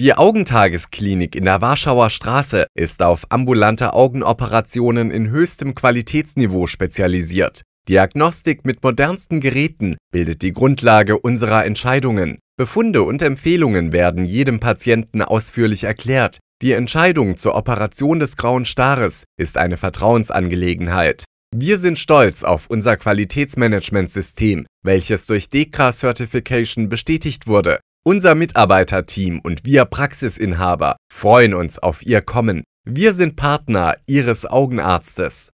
Die Augentagesklinik in der Warschauer Straße ist auf ambulante Augenoperationen in höchstem Qualitätsniveau spezialisiert. Diagnostik mit modernsten Geräten bildet die Grundlage unserer Entscheidungen. Befunde und Empfehlungen werden jedem Patienten ausführlich erklärt. Die Entscheidung zur Operation des grauen Stares ist eine Vertrauensangelegenheit. Wir sind stolz auf unser Qualitätsmanagementsystem, welches durch DECRA Certification bestätigt wurde. Unser Mitarbeiterteam und wir Praxisinhaber freuen uns auf Ihr Kommen. Wir sind Partner Ihres Augenarztes.